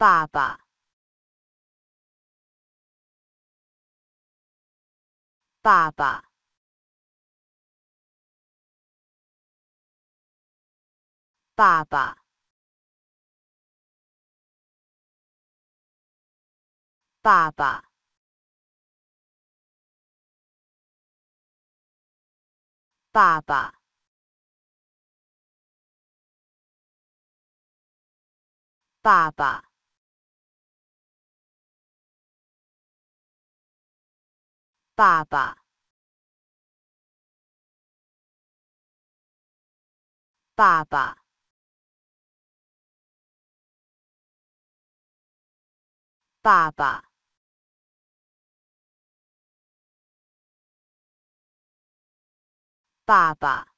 爸爸，爸爸，爸爸，爸爸，爸爸。爸爸。爸爸，爸爸，爸爸，爸爸。